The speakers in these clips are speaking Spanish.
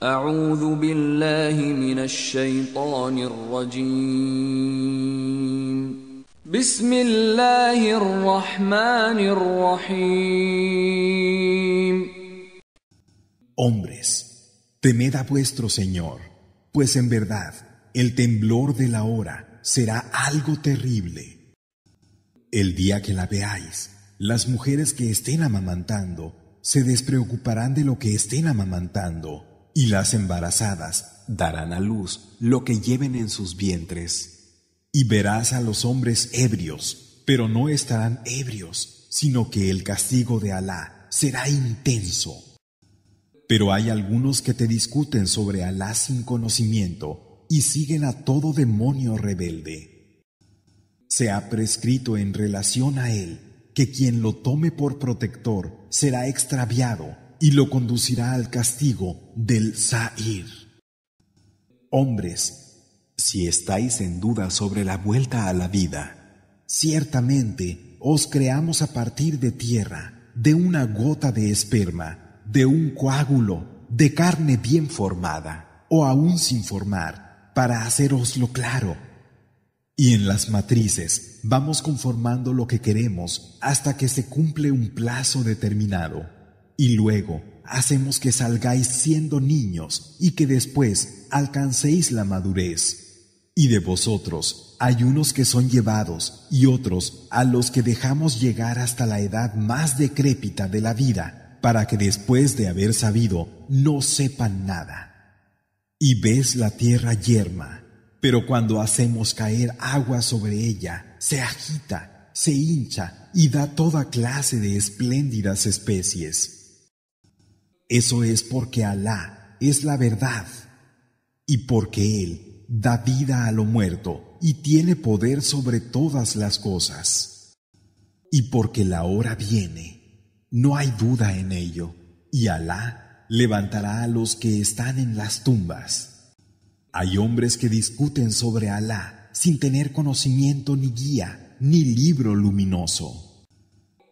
Hombres, temed a vuestro Señor, pues en verdad el temblor de la hora será algo terrible. El día que la veáis, las mujeres que estén amamantando se despreocuparán de lo que estén amamantando y las embarazadas darán a luz lo que lleven en sus vientres. Y verás a los hombres ebrios, pero no estarán ebrios, sino que el castigo de Alá será intenso. Pero hay algunos que te discuten sobre Alá sin conocimiento y siguen a todo demonio rebelde. Se ha prescrito en relación a él que quien lo tome por protector será extraviado y lo conducirá al castigo del Sa'ir. Hombres, si estáis en duda sobre la vuelta a la vida, ciertamente os creamos a partir de tierra, de una gota de esperma, de un coágulo, de carne bien formada, o aún sin formar, para haceroslo claro. Y en las matrices vamos conformando lo que queremos hasta que se cumple un plazo determinado. Y luego hacemos que salgáis siendo niños y que después alcancéis la madurez. Y de vosotros hay unos que son llevados y otros a los que dejamos llegar hasta la edad más decrépita de la vida, para que después de haber sabido no sepan nada. Y ves la tierra yerma, pero cuando hacemos caer agua sobre ella, se agita, se hincha y da toda clase de espléndidas especies. Eso es porque Alá es la verdad y porque Él da vida a lo muerto y tiene poder sobre todas las cosas. Y porque la hora viene, no hay duda en ello, y Alá levantará a los que están en las tumbas. Hay hombres que discuten sobre Alá sin tener conocimiento ni guía, ni libro luminoso,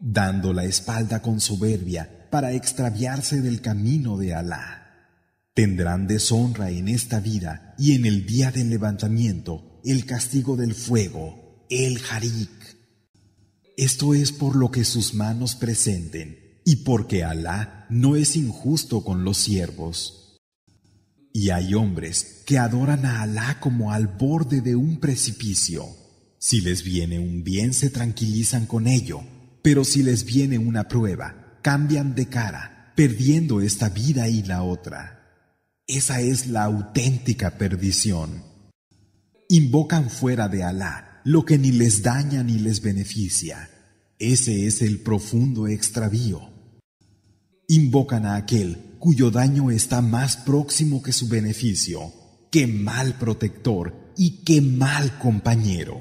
dando la espalda con soberbia para extraviarse del camino de Alá. Tendrán deshonra en esta vida y en el día del levantamiento el castigo del fuego, el harik. Esto es por lo que sus manos presenten y porque Alá no es injusto con los siervos. Y hay hombres que adoran a Alá como al borde de un precipicio. Si les viene un bien se tranquilizan con ello, pero si les viene una prueba, cambian de cara, perdiendo esta vida y la otra. Esa es la auténtica perdición. Invocan fuera de Alá lo que ni les daña ni les beneficia. Ese es el profundo extravío. Invocan a aquel cuyo daño está más próximo que su beneficio. Qué mal protector y qué mal compañero.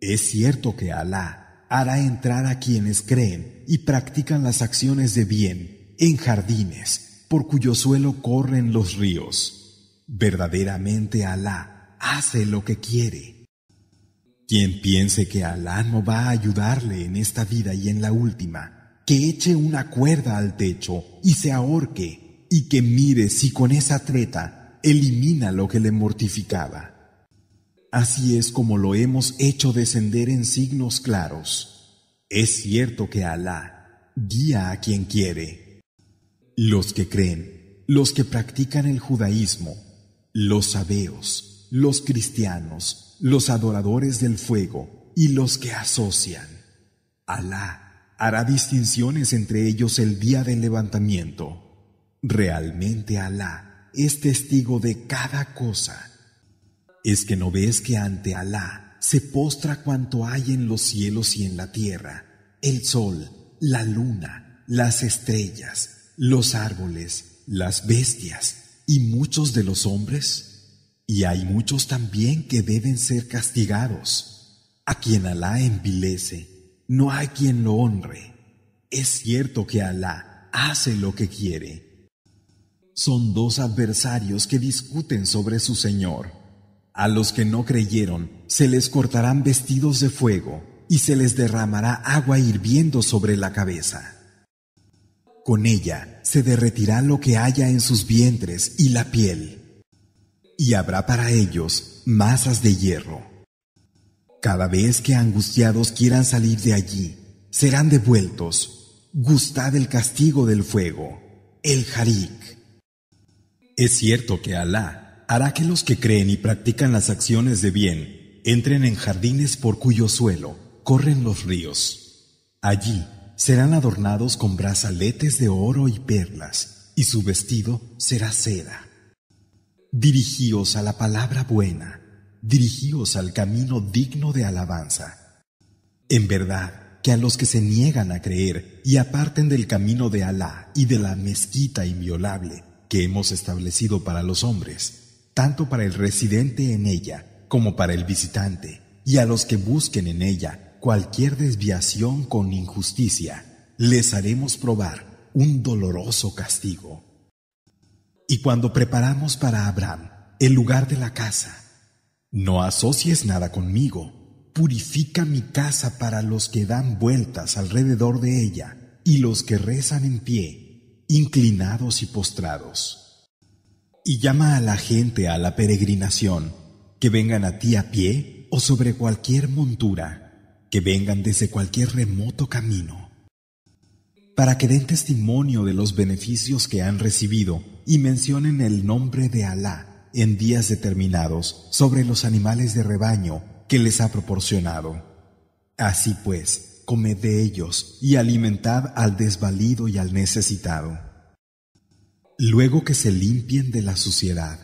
Es cierto que Alá hará entrar a quienes creen y practican las acciones de bien en jardines por cuyo suelo corren los ríos. Verdaderamente Alá hace lo que quiere. Quien piense que Alá no va a ayudarle en esta vida y en la última, que eche una cuerda al techo y se ahorque, y que mire si con esa treta elimina lo que le mortificaba. Así es como lo hemos hecho descender en signos claros. Es cierto que Alá guía a quien quiere. Los que creen, los que practican el judaísmo, los sabeos, los cristianos, los adoradores del fuego y los que asocian. Alá hará distinciones entre ellos el día del levantamiento. Realmente Alá es testigo de cada cosa. ¿Es que no ves que ante Alá se postra cuanto hay en los cielos y en la tierra, el sol, la luna, las estrellas, los árboles, las bestias y muchos de los hombres? Y hay muchos también que deben ser castigados. A quien Alá envilece, no hay quien lo honre. Es cierto que Alá hace lo que quiere. Son dos adversarios que discuten sobre su Señor. A los que no creyeron se les cortarán vestidos de fuego y se les derramará agua hirviendo sobre la cabeza. Con ella se derretirá lo que haya en sus vientres y la piel. Y habrá para ellos masas de hierro. Cada vez que angustiados quieran salir de allí, serán devueltos. Gustad el castigo del fuego, el jarik. Es cierto que Alá hará que los que creen y practican las acciones de bien entren en jardines por cuyo suelo corren los ríos. Allí serán adornados con brazaletes de oro y perlas, y su vestido será seda. Dirigíos a la palabra buena, dirigíos al camino digno de alabanza. En verdad que a los que se niegan a creer y aparten del camino de Alá y de la mezquita inviolable que hemos establecido para los hombres, tanto para el residente en ella como para el visitante, y a los que busquen en ella cualquier desviación con injusticia, les haremos probar un doloroso castigo. Y cuando preparamos para Abraham el lugar de la casa, no asocies nada conmigo, purifica mi casa para los que dan vueltas alrededor de ella y los que rezan en pie, inclinados y postrados y llama a la gente a la peregrinación, que vengan a ti a pie o sobre cualquier montura, que vengan desde cualquier remoto camino, para que den testimonio de los beneficios que han recibido y mencionen el nombre de Alá en días determinados sobre los animales de rebaño que les ha proporcionado. Así pues, comed de ellos y alimentad al desvalido y al necesitado. Luego que se limpien de la suciedad,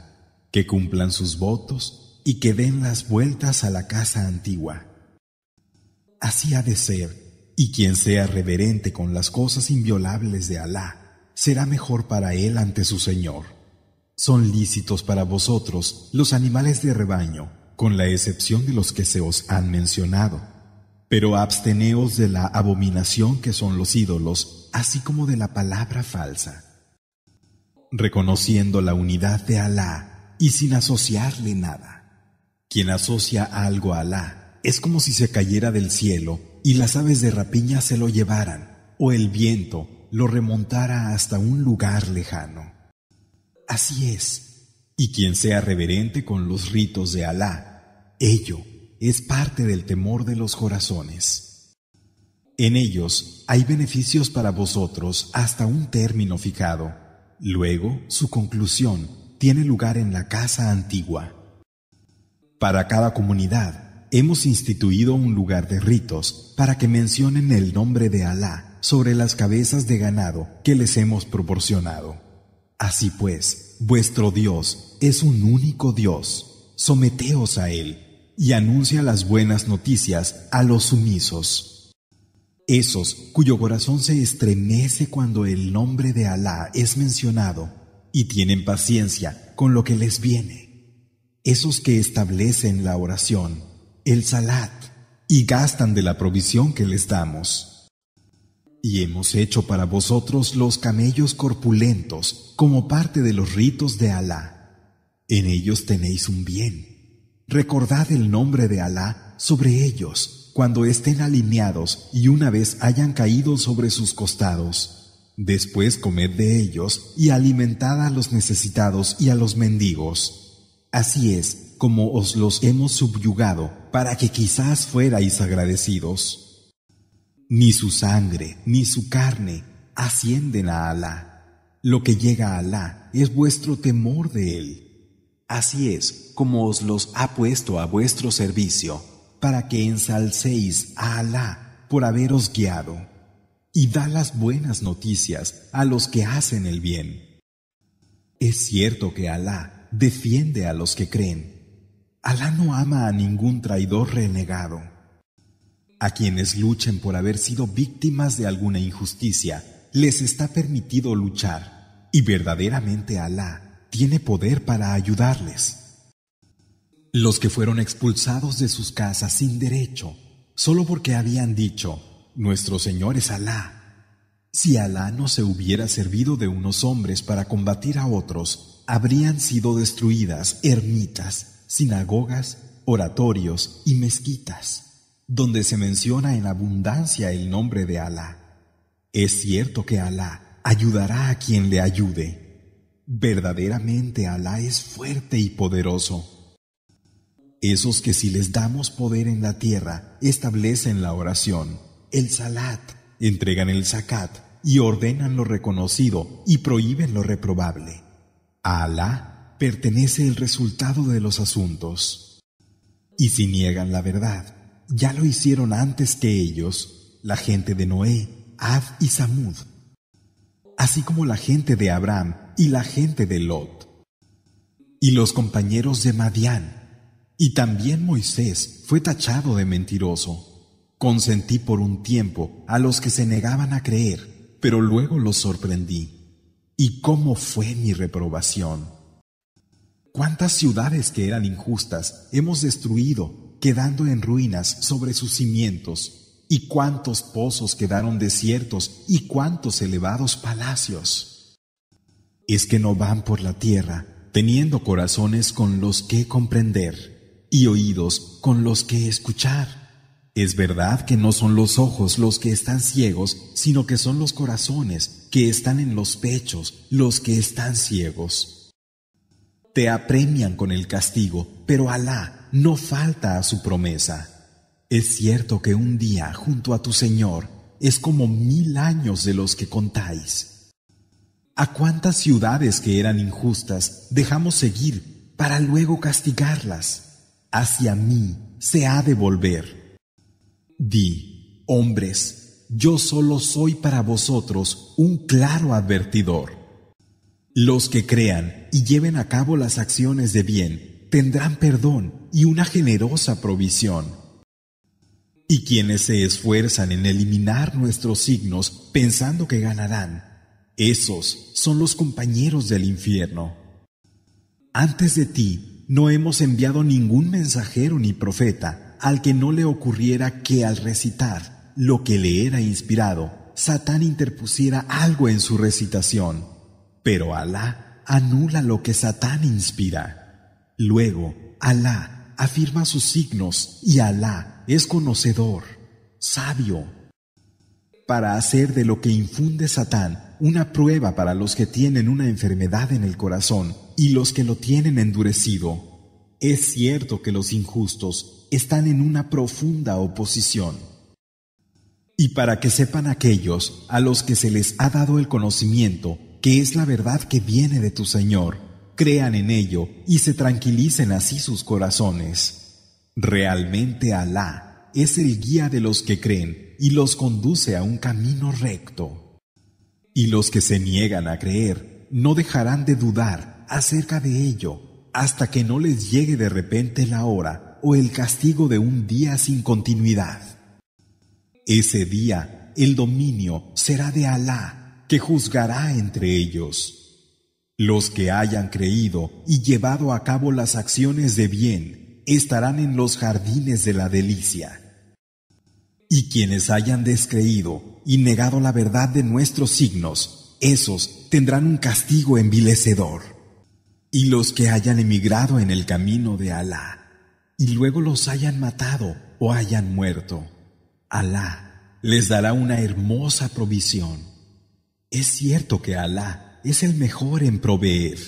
que cumplan sus votos y que den las vueltas a la casa antigua. Así ha de ser, y quien sea reverente con las cosas inviolables de Alá, será mejor para él ante su Señor. Son lícitos para vosotros los animales de rebaño, con la excepción de los que se os han mencionado. Pero absteneos de la abominación que son los ídolos, así como de la palabra falsa reconociendo la unidad de Alá y sin asociarle nada. Quien asocia algo a Alá es como si se cayera del cielo y las aves de rapiña se lo llevaran o el viento lo remontara hasta un lugar lejano. Así es, y quien sea reverente con los ritos de Alá, ello es parte del temor de los corazones. En ellos hay beneficios para vosotros hasta un término fijado Luego, su conclusión tiene lugar en la casa antigua. Para cada comunidad, hemos instituido un lugar de ritos para que mencionen el nombre de Alá sobre las cabezas de ganado que les hemos proporcionado. Así pues, vuestro Dios es un único Dios. Someteos a Él y anuncia las buenas noticias a los sumisos. Esos cuyo corazón se estremece cuando el nombre de Alá es mencionado y tienen paciencia con lo que les viene. Esos que establecen la oración, el salat, y gastan de la provisión que les damos. Y hemos hecho para vosotros los camellos corpulentos como parte de los ritos de Alá. En ellos tenéis un bien. Recordad el nombre de Alá sobre ellos cuando estén alineados y una vez hayan caído sobre sus costados. Después comed de ellos y alimentad a los necesitados y a los mendigos. Así es como os los hemos subyugado para que quizás fuerais agradecidos. Ni su sangre ni su carne ascienden a Alá. Lo que llega a Alá es vuestro temor de Él. Así es como os los ha puesto a vuestro servicio para que ensalcéis a Alá por haberos guiado, y da las buenas noticias a los que hacen el bien. Es cierto que Alá defiende a los que creen. Alá no ama a ningún traidor renegado. A quienes luchen por haber sido víctimas de alguna injusticia, les está permitido luchar, y verdaderamente Alá tiene poder para ayudarles. Los que fueron expulsados de sus casas sin derecho, solo porque habían dicho, Nuestro Señor es Alá. Si Alá no se hubiera servido de unos hombres para combatir a otros, habrían sido destruidas ermitas, sinagogas, oratorios y mezquitas, donde se menciona en abundancia el nombre de Alá. Es cierto que Alá ayudará a quien le ayude. Verdaderamente Alá es fuerte y poderoso. Esos que si les damos poder en la tierra, establecen la oración, el salat, entregan el zakat y ordenan lo reconocido y prohíben lo reprobable. A Alá pertenece el resultado de los asuntos. Y si niegan la verdad, ya lo hicieron antes que ellos, la gente de Noé, Ad y Samud, así como la gente de Abraham y la gente de Lot, y los compañeros de Madián, y también Moisés fue tachado de mentiroso. Consentí por un tiempo a los que se negaban a creer, pero luego los sorprendí. ¿Y cómo fue mi reprobación? ¿Cuántas ciudades que eran injustas hemos destruido, quedando en ruinas sobre sus cimientos? ¿Y cuántos pozos quedaron desiertos y cuántos elevados palacios? Es que no van por la tierra teniendo corazones con los que comprender y oídos con los que escuchar. Es verdad que no son los ojos los que están ciegos, sino que son los corazones que están en los pechos los que están ciegos. Te apremian con el castigo, pero Alá no falta a su promesa. Es cierto que un día junto a tu Señor es como mil años de los que contáis. ¿A cuántas ciudades que eran injustas dejamos seguir para luego castigarlas? hacia mí se ha de volver. Di, hombres, yo solo soy para vosotros un claro advertidor. Los que crean y lleven a cabo las acciones de bien tendrán perdón y una generosa provisión. Y quienes se esfuerzan en eliminar nuestros signos pensando que ganarán, esos son los compañeros del infierno. Antes de ti no hemos enviado ningún mensajero ni profeta al que no le ocurriera que al recitar lo que le era inspirado, Satán interpusiera algo en su recitación. Pero Alá anula lo que Satán inspira. Luego, Alá afirma sus signos y Alá es conocedor, sabio. Para hacer de lo que infunde Satán una prueba para los que tienen una enfermedad en el corazón, y los que lo tienen endurecido, es cierto que los injustos están en una profunda oposición. Y para que sepan aquellos a los que se les ha dado el conocimiento, que es la verdad que viene de tu Señor, crean en ello y se tranquilicen así sus corazones. Realmente Alá es el guía de los que creen y los conduce a un camino recto. Y los que se niegan a creer no dejarán de dudar acerca de ello hasta que no les llegue de repente la hora o el castigo de un día sin continuidad. Ese día el dominio será de Alá, que juzgará entre ellos. Los que hayan creído y llevado a cabo las acciones de bien estarán en los jardines de la delicia. Y quienes hayan descreído y negado la verdad de nuestros signos, esos tendrán un castigo envilecedor y los que hayan emigrado en el camino de Alá, y luego los hayan matado o hayan muerto, Alá les dará una hermosa provisión. Es cierto que Alá es el mejor en proveer,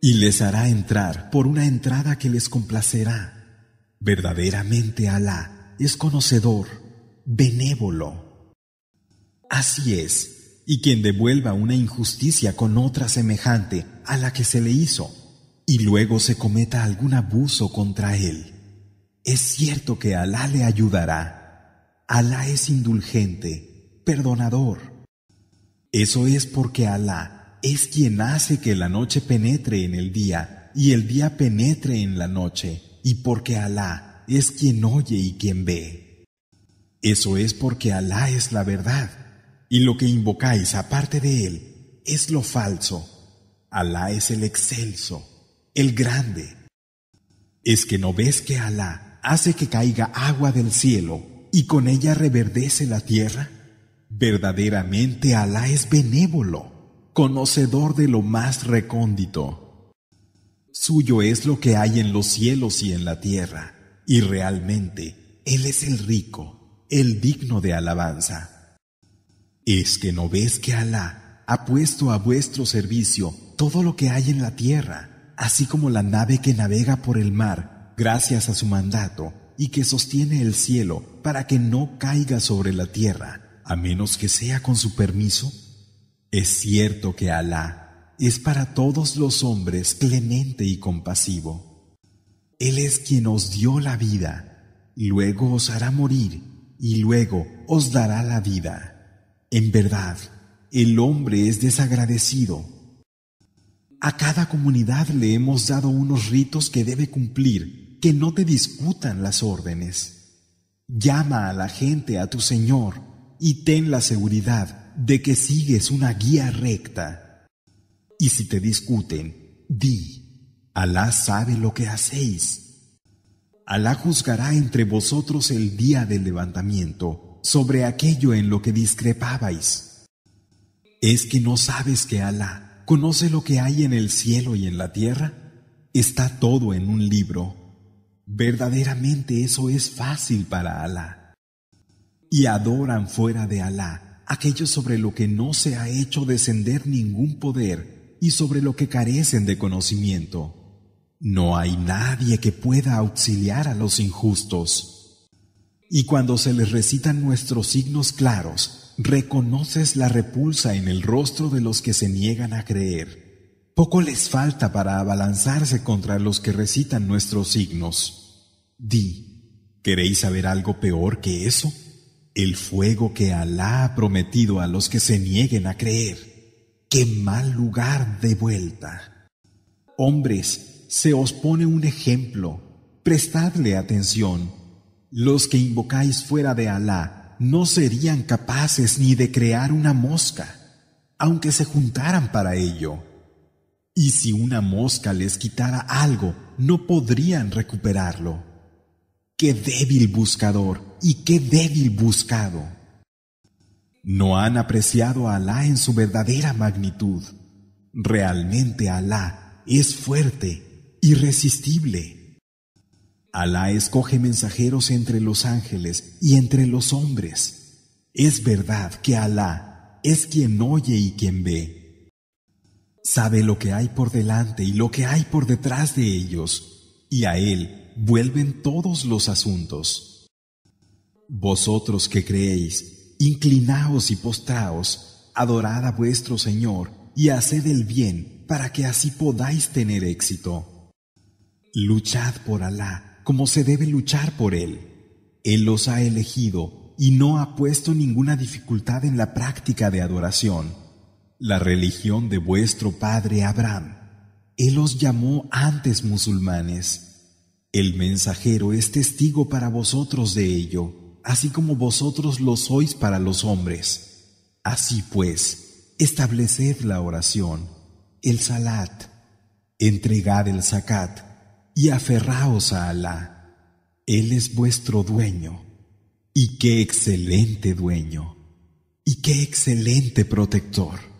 y les hará entrar por una entrada que les complacerá. Verdaderamente Alá es conocedor, benévolo. Así es. Y quien devuelva una injusticia con otra semejante a la que se le hizo, y luego se cometa algún abuso contra él, es cierto que Alá le ayudará. Alá es indulgente, perdonador. Eso es porque Alá es quien hace que la noche penetre en el día y el día penetre en la noche, y porque Alá es quien oye y quien ve. Eso es porque Alá es la verdad y lo que invocáis aparte de él es lo falso. Alá es el excelso, el grande. ¿Es que no ves que Alá hace que caiga agua del cielo y con ella reverdece la tierra? Verdaderamente Alá es benévolo, conocedor de lo más recóndito. Suyo es lo que hay en los cielos y en la tierra, y realmente Él es el rico, el digno de alabanza. ¿Es que no ves que Alá ha puesto a vuestro servicio todo lo que hay en la tierra, así como la nave que navega por el mar, gracias a su mandato, y que sostiene el cielo para que no caiga sobre la tierra, a menos que sea con su permiso? Es cierto que Alá es para todos los hombres clemente y compasivo. Él es quien os dio la vida, luego os hará morir, y luego os dará la vida. En verdad, el hombre es desagradecido. A cada comunidad le hemos dado unos ritos que debe cumplir, que no te discutan las órdenes. Llama a la gente a tu Señor y ten la seguridad de que sigues una guía recta. Y si te discuten, di, Alá sabe lo que hacéis. Alá juzgará entre vosotros el día del levantamiento sobre aquello en lo que discrepabais. ¿Es que no sabes que Alá conoce lo que hay en el cielo y en la tierra? Está todo en un libro. Verdaderamente eso es fácil para Alá. Y adoran fuera de Alá aquello sobre lo que no se ha hecho descender ningún poder y sobre lo que carecen de conocimiento. No hay nadie que pueda auxiliar a los injustos. Y cuando se les recitan nuestros signos claros, reconoces la repulsa en el rostro de los que se niegan a creer. Poco les falta para abalanzarse contra los que recitan nuestros signos. Di, ¿queréis saber algo peor que eso? El fuego que Alá ha prometido a los que se nieguen a creer. ¡Qué mal lugar de vuelta! Hombres, se os pone un ejemplo. Prestadle atención los que invocáis fuera de Alá no serían capaces ni de crear una mosca, aunque se juntaran para ello. Y si una mosca les quitara algo, no podrían recuperarlo. ¡Qué débil buscador y qué débil buscado! No han apreciado a Alá en su verdadera magnitud. Realmente Alá es fuerte, irresistible. Alá escoge mensajeros entre los ángeles y entre los hombres. Es verdad que Alá es quien oye y quien ve. Sabe lo que hay por delante y lo que hay por detrás de ellos, y a Él vuelven todos los asuntos. Vosotros que creéis, inclinaos y postraos, adorad a vuestro Señor y haced el bien para que así podáis tener éxito. Luchad por Alá como se debe luchar por él. Él los ha elegido y no ha puesto ninguna dificultad en la práctica de adoración. La religión de vuestro padre Abraham. Él os llamó antes musulmanes. El mensajero es testigo para vosotros de ello, así como vosotros lo sois para los hombres. Así pues, estableced la oración, el salat, entregad el zakat, y aferraos a Alá. Él es vuestro dueño. Y qué excelente dueño. Y qué excelente protector.